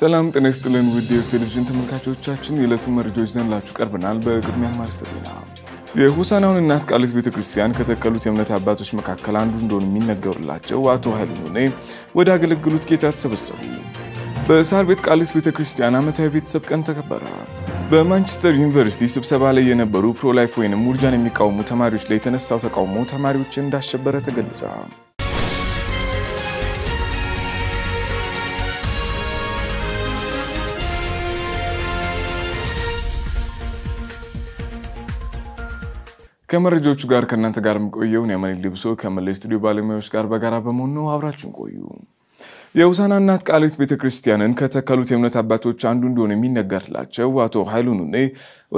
ሰላም ጤና ይስጥልን ውድ የቴሌቪዥን ተመልካቾቻችን የዕለቱ መረጃዎች ዘንላችሁ ቀርበናል። በቅድሚያ ማርስተ ዜና የሆሳናውን እናት ቃሊት ቤተ ክርስቲያን ከተከሉት የእምነት አባቶች መካከል አንዱ እንደሆኑ የሚነገሩላቸው አቶ ኃይሉ ሆኔ ወደ አገለግሉት ጌታ ተሰበሰቡ። በሳር ቤት ቃሊት ቤተ ክርስቲያን ዓመታዊ ቤተሰብ ቀን ተከበረ። በማንቸስተር ዩኒቨርሲቲ ስብሰባ ላይ የነበሩ ፕሮላይፍ ወይንም ውርጃን የሚቃወሙ ተማሪዎች ላይ የተነሳው ተቃውሞ ተማሪዎችን እንዳሸበረ ተገለጸ። ከመረጃዎቹ ጋር ከእናንተ ጋር የምቆየውን የመኔ ልብሶ ከመላ ስቱዲዮ ባለሙያዎች ጋር በጋራ በመሆን ነው። አብራችሁን ቆዩ። የውሳና እናት ቃልት ቤተ ክርስቲያንን ከተከሉት የእምነት አባቶች አንዱ እንደሆነ የሚነገርላቸው አቶ ኃይሉ ኑኔ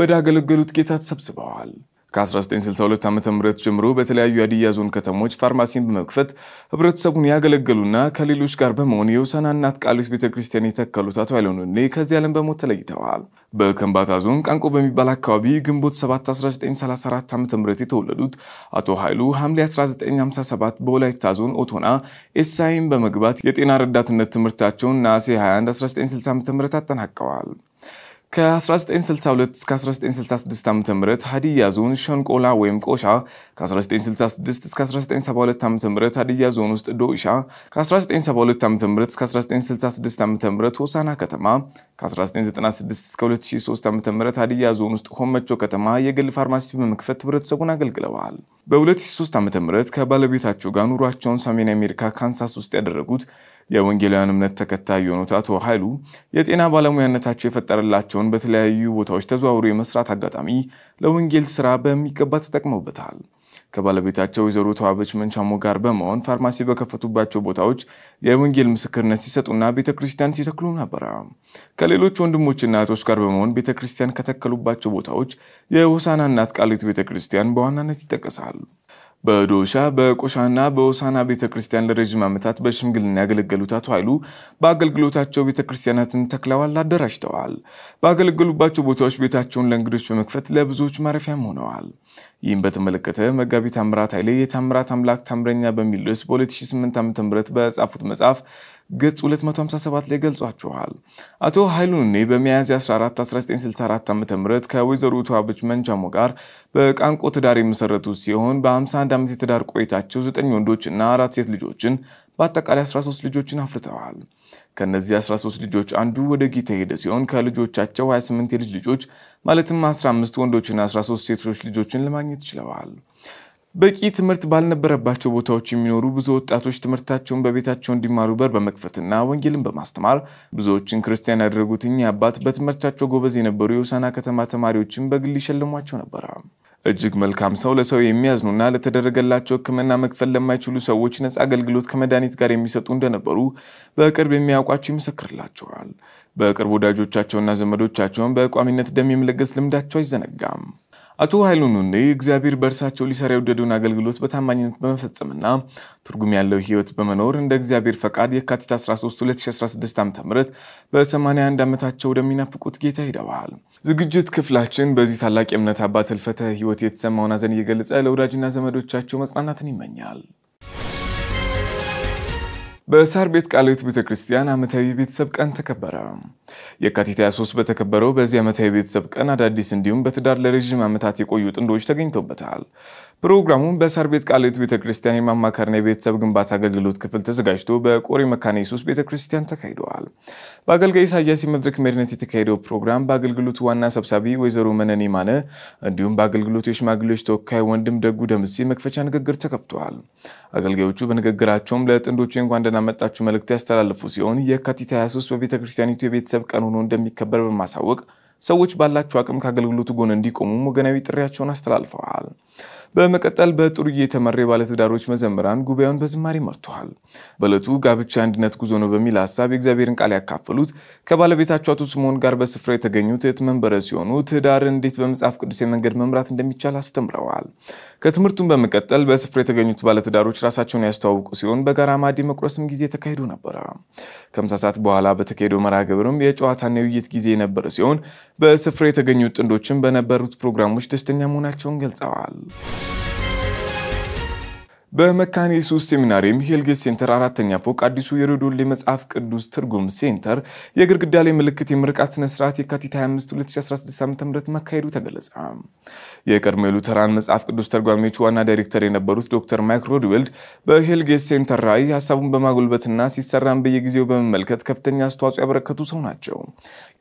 ወደ አገለገሉት ጌታ ተሰብስበዋል። ከ 1962 ዓ ም ጀምሮ በተለያዩ የሀዲያ ዞን ከተሞች ፋርማሲን በመክፈት ህብረተሰቡን ያገለገሉና ከሌሎች ጋር በመሆን የውሳና እናት ቃሊት ቤተ ክርስቲያን የተከሉት አቶ ኃይለወንድኔ ከዚህ ዓለም በሞት ተለይተዋል። በከምባታ ዞን ቃንቆ በሚባል አካባቢ ግንቦት 7 1934 ዓ ም የተወለዱት አቶ ኃይሉ ሐምሌ 1957 በወላይታ ዞን ኦቶና ኤሳይን በመግባት የጤና ረዳትነት ትምህርታቸውን ነሐሴ 21 1960 ዓ ም አጠናቀዋል። ከ1962 እስከ 1966 ዓ ም ሀዲያ ዞን ሸንቆላ ወይም ቆሻ፣ ከ1966 እስከ 1972 ዓ ም ሀዲያ ዞን ውስጥ ዶኢሻ፣ ከ1972 ዓ ም እስከ 1966 ዓ ም ሆሳና ከተማ፣ ከ1996 እስከ 2003 ዓ ም ሀዲያ ዞን ውስጥ ሆመቾ ከተማ የግል ፋርማሲ በመክፈት ህብረተሰቡን አገልግለዋል። በ2003 ዓ ም ከባለቤታቸው ጋር ኑሯቸውን ሰሜን አሜሪካ ካንሳስ ውስጥ ያደረጉት የወንጌላውያን እምነት ተከታይ የሆኑት አቶ ኃይሉ የጤና ባለሙያነታቸው የፈጠረላቸውን በተለያዩ ቦታዎች ተዘዋውሮ የመስራት አጋጣሚ ለወንጌል ስራ በሚገባ ተጠቅመውበታል። ከባለቤታቸው ወይዘሮ ተዋበች መንቻሞ ጋር በመሆን ፋርማሲ በከፈቱባቸው ቦታዎች የወንጌል ምስክርነት ሲሰጡና ቤተ ክርስቲያን ሲተክሉ ነበረ። ከሌሎች ወንድሞችና እህቶች ጋር በመሆን ቤተ ክርስቲያን ከተከሉባቸው ቦታዎች የሆሳና እናት ቃሊት ቤተ ክርስቲያን በዋናነት ይጠቀሳል። በዶሻ በቆሻና በሆሳና ቤተ ክርስቲያን ለረዥም ዓመታት በሽምግልና ያገለገሉት አቶ ኃይሉ በአገልግሎታቸው ቤተ ክርስቲያናትን ተክለዋል፣ አደራጅተዋል። ባገለገሉባቸው ቦታዎች ቤታቸውን ለእንግዶች በመክፈት ለብዙዎች ማረፊያም ሆነዋል። ይህም በተመለከተ መጋቢ ታምራት ኃይሌ የታምራት አምላክ ታምረኛ በሚል ርዕስ በ2008 ዓ ም በጻፉት መጽሐፍ ገጽ 257 ላይ ገልጿቸዋል። አቶ ኃይሉ ኔ በሚያዝያ 14 1964 ዓ ም ከወይዘሮ ተዋበች መንቻሞ ጋር በቃንቆ ትዳር የመሰረቱ ሲሆን በ51 ዓመት የትዳር ቆይታቸው 9 ወንዶች እና አራት ሴት ልጆችን በአጠቃላይ 13 ልጆችን አፍርተዋል። ከእነዚህ 13 ልጆች አንዱ ወደ ጌታ ሄደ ሲሆን ከልጆቻቸው 28 የልጅ ልጆች ማለትም 15 ወንዶችና 13 ሴቶች ልጆችን ለማግኘት ችለዋል። በቂ ትምህርት ባልነበረባቸው ቦታዎች የሚኖሩ ብዙ ወጣቶች ትምህርታቸውን በቤታቸው እንዲማሩ በር በመክፈትና ወንጌልን በማስተማር ብዙዎችን ክርስቲያን ያደረጉት እኚህ አባት በትምህርታቸው ጎበዝ የነበሩ የውሳና ከተማ ተማሪዎችን በግል ይሸልሟቸው ነበረ። እጅግ መልካም ሰው፣ ለሰው የሚያዝኑና ለተደረገላቸው ሕክምና መክፈል ለማይችሉ ሰዎች ነፃ አገልግሎት ከመድኃኒት ጋር የሚሰጡ እንደነበሩ በቅርብ የሚያውቋቸው ይመሰክርላቸዋል። በቅርብ ወዳጆቻቸውና ዘመዶቻቸውን በቋሚነት ደም የመለገስ ልምዳቸው አይዘነጋም። አቶ ኃይሉ ኑኔ እግዚአብሔር በእርሳቸው ሊሰራ የወደደውን አገልግሎት በታማኝነት በመፈጸምና ትርጉም ያለው ሕይወት በመኖር እንደ እግዚአብሔር ፈቃድ የካቲት 13 2016 ዓ ም በ81 ዓመታቸው ወደሚናፍቁት ጌታ ሄደዋል። ዝግጅት ክፍላችን በዚህ ታላቅ የእምነት አባት ህልፈተ ሕይወት የተሰማውን ሐዘን እየገለጸ ለወዳጅና ዘመዶቻቸው መጽናናትን ይመኛል። በሳር ቤት ቃልዮት ቤተ ክርስቲያን ዓመታዊ ቤተሰብ ቀን ተከበረ። የካቲት 23 በተከበረው በዚህ ዓመት የቤተሰብ ቀን አዳዲስ እንዲሁም በትዳር ለረዥም ዓመታት የቆዩ ጥንዶች ተገኝተውበታል። ፕሮግራሙ በሳር ቤት ቃልት ቤተክርስቲያን ክርስቲያን የማማከርና የቤተሰብ ግንባታ አገልግሎት ክፍል ተዘጋጅቶ በቆሬ መካነ ኢየሱስ ቤተክርስቲያን ተካሂደዋል። በአገልጋይ ኢሳያስ መድረክ መሪነት የተካሄደው ፕሮግራም በአገልግሎቱ ዋና ሰብሳቢ ወይዘሮ መነኔ ማነ እንዲሁም በአገልግሎቱ የሽማግሌዎች ተወካይ ወንድም ደጉ ደምሴ መክፈቻ ንግግር ተከፍተዋል። አገልጋዮቹ በንግግራቸውም ለጥንዶቹ እንኳን ደህና መጣችሁ መልእክት ያስተላለፉ ሲሆን የካቲት 23 በቤተክርስቲያኒቱ የቤተሰብ ቤተሰብ ቀን ሆኖ እንደሚከበር በማሳወቅ ሰዎች ባላቸው አቅም ከአገልግሎቱ ጎን እንዲቆሙም ወገናዊ ጥሪያቸውን አስተላልፈዋል። በመቀጠል በጥሩዬ የተመራ ባለትዳሮች መዘምራን ጉባኤውን በዝማሬ መርተዋል። በዕለቱ ጋብቻ አንድነት ጉዞ ነው በሚል ሀሳብ የእግዚአብሔርን ቃል ያካፈሉት ከባለቤታቸው አቶ ስምዖን ጋር በስፍራ የተገኙት እህት መንበረ ሲሆኑ ትዳር እንዴት በመጽሐፍ ቅዱስ መንገድ መምራት እንደሚቻል አስተምረዋል። ከትምህርቱን በመቀጠል በስፍራ የተገኙት ባለትዳሮች ራሳቸውን ያስተዋውቁ ሲሆን በጋራ ማዕድ መቁረስም ጊዜ ተካሂዶ ነበረ። ከምሳ ሰዓት በኋላ በተካሄደው መርሃ ግብርም የጨዋታና የውይይት ጊዜ የነበረ ሲሆን በስፍራ የተገኙት ጥንዶችም በነበሩት ፕሮግራሞች ደስተኛ መሆናቸውን ገልጸዋል። Channel. በመካነ ኢየሱስ ሴሚናሪም ሄልጌት ሴንተር አራተኛ ፎቅ አዲሱ የሮዶሌ መጽሐፍ ቅዱስ ትርጉም ሴንተር የግድግዳ ላይ ምልክት የምርቃት ስነስርዓት የካቲት 25 2016 ዓ ም መካሄዱ ተገለጸ። የቀድሞ የሉተራን መጽሐፍ ቅዱስ ተርጓሚዎች ዋና ዳይሬክተር የነበሩት ዶክተር ማይክ ሮድዌልድ በሄልጌት ሴንተር ላይ ሀሳቡን በማጎልበትና ሲሰራን በየጊዜው በመመልከት ከፍተኛ አስተዋጽኦ ያበረከቱ ሰው ናቸው።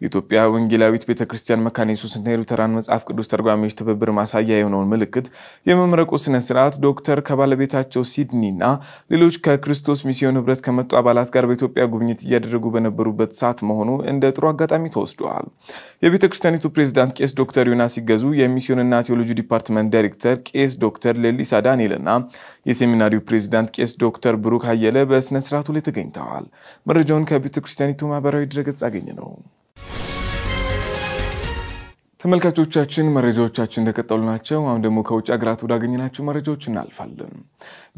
የኢትዮጵያ ወንጌላዊት ቤተ ክርስቲያን መካነ ኢየሱስና የሉተራን መጽሐፍ ቅዱስ ተርጓሚዎች ትብብር ማሳያ የሆነውን ምልክት የመምረቁ ስነስርዓት ዶክተር ከባለቤታ አቻቸው ሲድኒ እና ሌሎች ከክርስቶስ ሚስዮን ህብረት ከመጡ አባላት ጋር በኢትዮጵያ ጉብኝት እያደረጉ በነበሩበት ሰዓት መሆኑ እንደ ጥሩ አጋጣሚ ተወስደዋል። የቤተ ክርስቲያኒቱ ፕሬዚዳንት ቄስ ዶክተር ዮናስ ሲገዙ፣ የሚስዮንና ቴዎሎጂ ዲፓርትመንት ዳይሬክተር ቄስ ዶክተር ሌሊሳ ዳንኤልና የሴሚናሪው ፕሬዚዳንት ቄስ ዶክተር ብሩክ አየለ በስነ ስርዓቱ ላይ ተገኝተዋል። መረጃውን ከቤተ ክርስቲያኒቱ ማህበራዊ ድረገጽ አገኘ ነው። ተመልካቾቻችን መረጃዎቻችን እንደቀጠሉ ናቸው። አሁን ደግሞ ከውጭ ሀገራት ወዳገኘናቸው መረጃዎች እናልፋለን።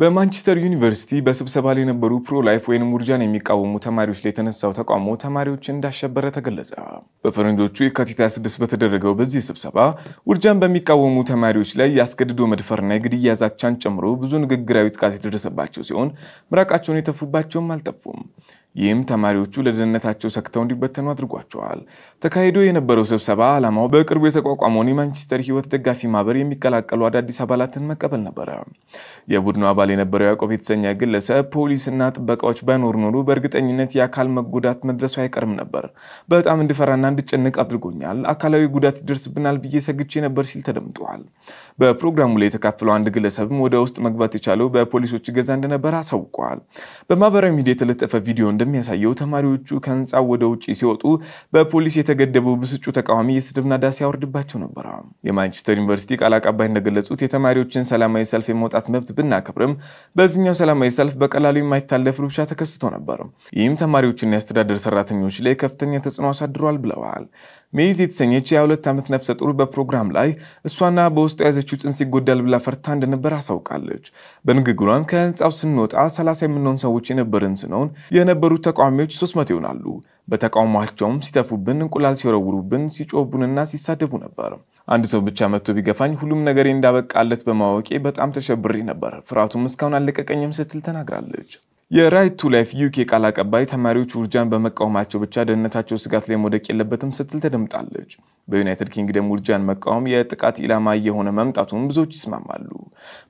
በማንቸስተር ዩኒቨርሲቲ በስብሰባ ላይ የነበሩ ፕሮ ላይፍ ወይም ውርጃን የሚቃወሙ ተማሪዎች ላይ የተነሳው ተቃውሞ ተማሪዎችን እንዳሸበረ ተገለጸ። በፈረንጆቹ የካቲት 26 በተደረገው በዚህ ስብሰባ ውርጃን በሚቃወሙ ተማሪዎች ላይ የአስገድዶ መድፈርና የግድያ ዛቻን ጨምሮ ብዙ ንግግራዊ ጥቃት የደረሰባቸው ሲሆን ምራቃቸውን የተፉባቸውም አልጠፉም። ይህም ተማሪዎቹ ለደህንነታቸው ሰክተው እንዲበተኑ አድርጓቸዋል። ተካሂዶ የነበረው ስብሰባ ዓላማው በቅርቡ የተቋቋመውን የማንቸስተር ህይወት ደጋፊ ማህበር የሚቀላቀሉ አዳዲስ አባላትን መቀበል ነበረ። የቡድኑ አባል የነበረው ያዕቆብ የተሰኘ ግለሰብ ፖሊስና ጥበቃዎች ባይኖር ኖሩ በእርግጠኝነት የአካል መጎዳት መድረሱ አይቀርም ነበር። በጣም እንድፈራና እንድጨንቅ አድርጎኛል። አካላዊ ጉዳት ይደርስብናል ብዬ ሰግቼ ነበር ሲል ተደምጧል። በፕሮግራሙ ላይ የተካፈለው አንድ ግለሰብም ወደ ውስጥ መግባት የቻለው በፖሊሶች እገዛ እንደነበረ አሳውቋል። በማህበራዊ ሚዲያ የተለጠፈ ቪዲዮ እንደሚያሳየው ተማሪዎቹ ከህንፃው ወደ ውጭ ሲወጡ በፖሊስ የተገደበው ብስጩ ተቃዋሚ የስድብና ዳስ ያወርድባቸው ነበረ። የማንቸስተር ዩኒቨርሲቲ ቃል አቀባይ እንደገለጹት የተማሪዎችን ሰላማዊ ሰልፍ የመውጣት መብት ብናከብርም በዚህኛው ሰላማዊ ሰልፍ በቀላሉ የማይታለፍ ርብሻ ተከስቶ ነበር። ይህም ተማሪዎችና የአስተዳደር ሰራተኞች ላይ ከፍተኛ ተጽዕኖ አሳድሯል ብለዋል። ሜይዝ የተሰኘች የ22 ዓመት ነፍሰ ጡር በፕሮግራም ላይ እሷና በውስጡ የያዘችው ጽንስ ይጎዳል ብላ ፈርታ እንደነበር አሳውቃለች። በንግግሯም ከህንፃው ስንወጣ 30 የምንሆን ሰዎች የነበርን ስንሆን የነበሩት ተቃዋሚዎች 300 ይሆናሉ። በተቃውሟቸውም ሲተፉብን፣ እንቁላል ሲወረውሩብን፣ ሲጮቡንና ሲሳደቡ ነበር። አንድ ሰው ብቻ መጥቶ ቢገፋኝ ሁሉም ነገር እንዳበቃለት በማወቄ በጣም ተሸብሬ ነበር። ፍርሃቱም እስካሁን አለቀቀኝም ስትል ተናግራለች። የራይት ቱ ላይፍ ዩኬ ቃል አቀባይ ተማሪዎች ውርጃን በመቃወማቸው ብቻ ደህንነታቸው ስጋት ላይ መውደቅ የለበትም ስትል ተደምጣለች። በዩናይትድ ኪንግደም ውርጃን መቃወም የጥቃት ኢላማ እየሆነ መምጣቱን ብዙዎች ይስማማሉ።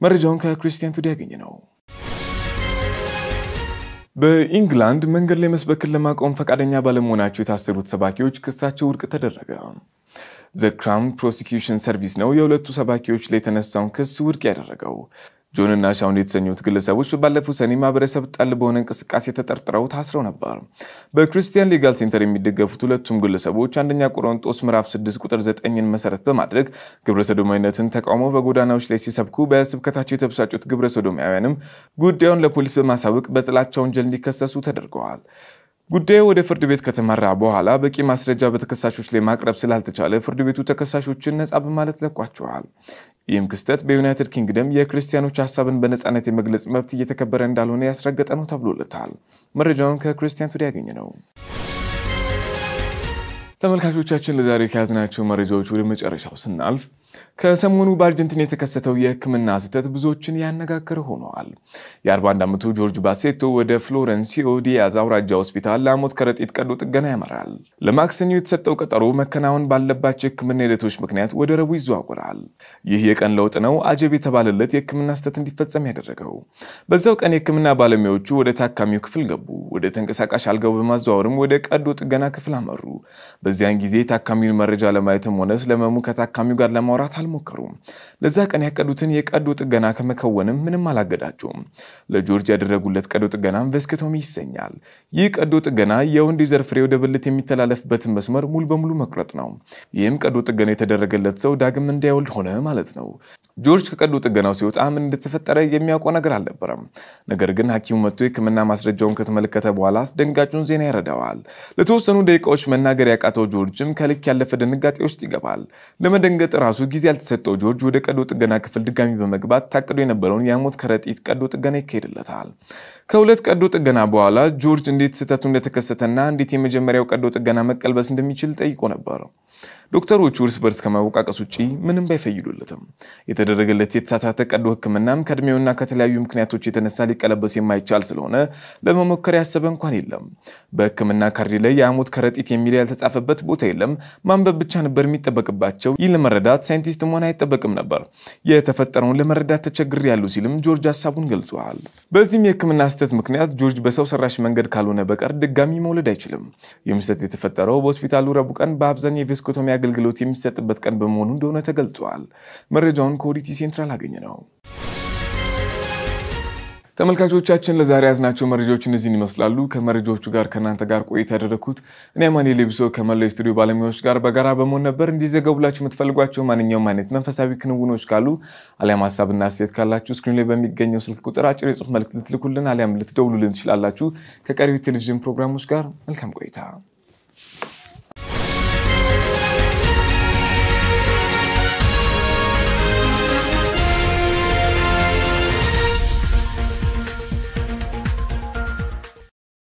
መረጃውን ከክርስቲያን ቱዲ ያገኝ ነው። በኢንግላንድ መንገድ ላይ መስበክን ለማቆም ፈቃደኛ ባለመሆናቸው የታሰሩት ሰባኪዎች ክሳቸው ውድቅ ተደረገ። ዘ ክራውን ፕሮሲኪዩሽን ሰርቪስ ነው የሁለቱ ሰባኪዎች ላይ የተነሳውን ክስ ውድቅ ያደረገው። ጆንና ሻውን የተሰኙት ግለሰቦች ባለፈው ሰኔ ማህበረሰብ ጠል በሆነ እንቅስቃሴ ተጠርጥረው ታስረው ነበር። በክርስቲያን ሊጋል ሴንተር የሚደገፉት ሁለቱም ግለሰቦች አንደኛ ቆሮንጦስ ምዕራፍ 6 ቁጥር 9ን መሰረት በማድረግ ግብረ ሰዶማዊነትን ተቃውሞ በጎዳናዎች ላይ ሲሰብኩ በስብከታቸው የተበሳጩት ግብረሰዶማውያንም ጉዳዩን ለፖሊስ በማሳወቅ በጥላቻ ወንጀል እንዲከሰሱ ተደርገዋል። ጉዳዩ ወደ ፍርድ ቤት ከተመራ በኋላ በቂ ማስረጃ በተከሳሾች ላይ ማቅረብ ስላልተቻለ ፍርድ ቤቱ ተከሳሾችን ነጻ በማለት ለቋቸዋል። ይህም ክስተት በዩናይትድ ኪንግደም የክርስቲያኖች ሀሳብን በነፃነት የመግለጽ መብት እየተከበረ እንዳልሆነ ያስረገጠ ነው ተብሎለታል። መረጃውን ከክርስቲያን ቱዲ ያገኘ ነው። ተመልካቾቻችን ለዛሬ ከያዝናቸው መረጃዎች ወደ መጨረሻው ስናልፍ ከሰሞኑ በአርጀንቲና የተከሰተው የሕክምና ስህተት ብዙዎችን ያነጋገረ ሆነዋል። የ41 ዓመቱ ጆርጅ ባሴቶ ወደ ፍሎረንሲዮ ዲያዝ አውራጃ ሆስፒታል ለሐሞት ከረጢት ቀዶ ጥገና ያመራል። ለማክሰኞ የተሰጠው ቀጠሮ መከናወን ባለባቸው የሕክምና ሂደቶች ምክንያት ወደ ረቡዕ ይዘዋወራል። ይህ የቀን ለውጥ ነው አጀብ የተባለለት የሕክምና ስህተት እንዲፈጸም ያደረገው። በዛው ቀን የሕክምና ባለሙያዎቹ ወደ ታካሚው ክፍል ገቡ። ወደ ተንቀሳቃሽ አልጋው በማዘዋወርም ወደ ቀዶ ጥገና ክፍል አመሩ። በዚያን ጊዜ ታካሚውን መረጃ ለማየትም ሆነ ስለመሙ ከታካሚው ጋር ለማውራት ለማውራት አልሞከሩም። ለዛ ቀን ያቀዱትን የቀዶ ጥገና ከመከወንም ምንም አላገዳቸውም። ለጆርጅ ያደረጉለት ቀዶ ጥገና ቬስክቶሚ ይሰኛል። ይህ ቀዶ ጥገና የወንድ የዘር ፍሬ ወደ ብልት የሚተላለፍበትን መስመር ሙሉ በሙሉ መቁረጥ ነው። ይህም ቀዶ ጥገና የተደረገለት ሰው ዳግም እንዳይወልድ ሆነ ማለት ነው። ጆርጅ ከቀዶ ጥገናው ሲወጣ ምን እንደተፈጠረ የሚያውቀው ነገር አልነበረም። ነገር ግን ሐኪሙ መጥቶ የሕክምና ማስረጃውን ከተመለከተ በኋላ አስደንጋጩን ዜና ይረዳዋል። ለተወሰኑ ደቂቃዎች መናገር ያቃተው ጆርጅም ከልክ ያለፈ ድንጋጤ ውስጥ ይገባል። ለመደንገጥ ራሱ ጊዜ ያልተሰጠው ጆርጅ ወደ ቀዶ ጥገና ክፍል ድጋሚ በመግባት ታቅዶ የነበረውን የሐሞት ከረጢት ቀዶ ጥገና ይካሄድለታል። ከሁለት ቀዶ ጥገና በኋላ ጆርጅ እንዴት ስህተቱ እንደተከሰተና እንዴት የመጀመሪያው ቀዶ ጥገና መቀልበስ እንደሚችል ጠይቆ ነበር። ዶክተሮቹ እርስ በርስ ከማወቃቀስ ውጪ ምንም ባይፈይዱለትም የተደረገለት የተሳሳተ ቀዶ ሕክምናም ከእድሜውና ከተለያዩ ምክንያቶች የተነሳ ሊቀለበስ የማይቻል ስለሆነ ለመሞከር ያሰበ እንኳን የለም። በሕክምና ካርድ ላይ የሐሞት ከረጢት የሚል ያልተጻፈበት ቦታ የለም። ማንበብ ብቻ ነበር የሚጠበቅባቸው። ይህ ለመረዳት ሳይንቲስት መሆን አይጠበቅም ነበር። የተፈጠረውን ለመረዳት ተቸግር ያሉ ሲልም ጆርጅ ሀሳቡን ገልጿል። በዚህም የሕክምና ስህተት ምክንያት ጆርጅ በሰው ሰራሽ መንገድ ካልሆነ በቀር ድጋሚ መውለድ አይችልም። ይህም ስህተት የተፈጠረው በሆስፒታሉ ረቡዕ ቀን በአብዛኛው የቬስኮቶሚያ አገልግሎት የሚሰጥበት ቀን በመሆኑ እንደሆነ ተገልጿል። መረጃውን ከኦዲቲ ሴንትራል አገኘ ነው። ተመልካቾቻችን ለዛሬ ያዝናቸው መረጃዎች እነዚህን ይመስላሉ። ከመረጃዎቹ ጋር ከእናንተ ጋር ቆይታ ያደረግኩት እኔ ማኔ ሌብሶ ከመላው የስቱዲዮ ባለሙያዎች ጋር በጋራ በመሆን ነበር። እንዲዘገቡላችሁ የምትፈልጓቸው ማንኛውም አይነት መንፈሳዊ ክንውኖች ካሉ አሊያም ሀሳብና አስተያየት ካላችሁ ስክሪን ላይ በሚገኘው ስልክ ቁጥር አጭር የጽሁፍ መልእክት ልትልኩልን አሊያም ልትደውሉልን ትችላላችሁ። ከቀሪው ቴሌቪዥን ፕሮግራሞች ጋር መልካም ቆይታ